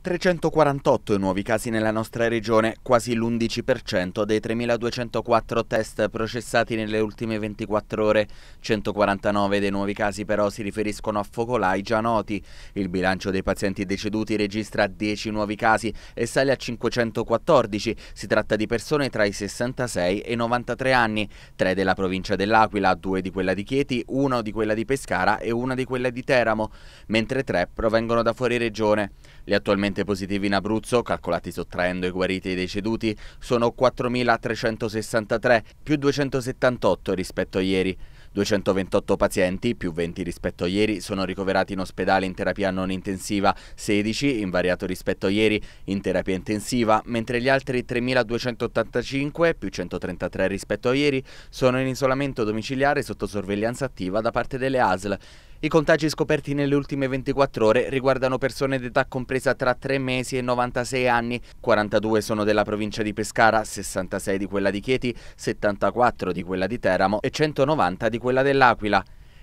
348 i nuovi casi nella nostra regione, quasi l'11% dei 3.204 test processati nelle ultime 24 ore. 149 dei nuovi casi però si riferiscono a focolai già noti. Il bilancio dei pazienti deceduti registra 10 nuovi casi e sale a 514. Si tratta di persone tra i 66 e i 93 anni, 3 della provincia dell'Aquila, 2 di quella di Chieti, 1 di quella di Pescara e 1 di quella di Teramo, mentre 3 provengono da fuori regione. Gli attualmente positivi in Abruzzo, calcolati sottraendo i guariti e i deceduti, sono 4.363, più 278 rispetto a ieri. 228 pazienti, più 20 rispetto a ieri, sono ricoverati in ospedale in terapia non intensiva, 16 invariato rispetto a ieri in terapia intensiva, mentre gli altri 3.285, più 133 rispetto a ieri, sono in isolamento domiciliare sotto sorveglianza attiva da parte delle ASL. I contagi scoperti nelle ultime 24 ore riguardano persone d'età compresa tra 3 mesi e 96 anni, 42 sono della provincia di Pescara, 66 di quella di Chieti, 74 di quella di Teramo e 190 di quella dell'Aquila.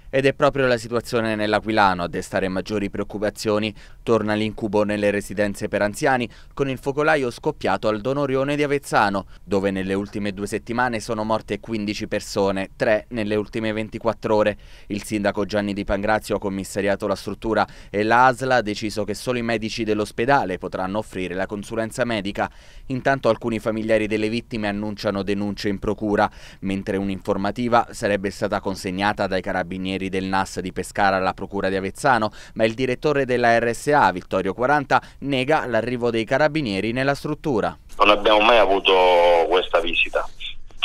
Ed è proprio la situazione nell'Aquilano a destare maggiori preoccupazioni. Torna l'incubo nelle residenze per anziani con il focolaio scoppiato al Donorione di Avezzano, dove nelle ultime due settimane sono morte 15 persone, 3 nelle ultime 24 ore. Il sindaco Gianni Di Pangrazio ha commissariato la struttura e l'ASL ha deciso che solo i medici dell'ospedale potranno offrire la consulenza medica. Intanto alcuni familiari delle vittime annunciano denunce in procura, mentre un'informativa sarebbe stata consegnata dai carabinieri carabinieri del NAS di Pescara alla Procura di Avezzano, ma il direttore della RSA, Vittorio 40, nega l'arrivo dei carabinieri nella struttura. Non abbiamo mai avuto questa visita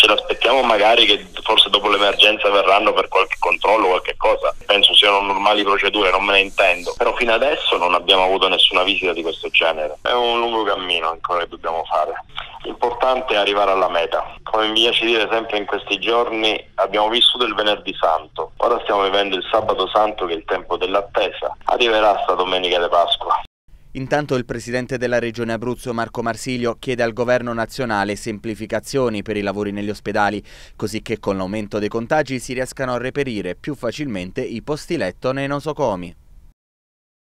ce l'aspettiamo magari che forse dopo l'emergenza verranno per qualche controllo, o qualche cosa. Penso siano normali procedure, non me ne intendo. Però fino adesso non abbiamo avuto nessuna visita di questo genere. È un lungo cammino ancora che dobbiamo fare. L'importante è arrivare alla meta. Come mi piace dire sempre in questi giorni, abbiamo vissuto il venerdì santo. Ora stiamo vivendo il sabato santo che è il tempo dell'attesa. Arriverà sta domenica di Pasqua. Intanto il presidente della regione Abruzzo Marco Marsilio chiede al governo nazionale semplificazioni per i lavori negli ospedali, così che con l'aumento dei contagi si riescano a reperire più facilmente i posti letto nei nosocomi.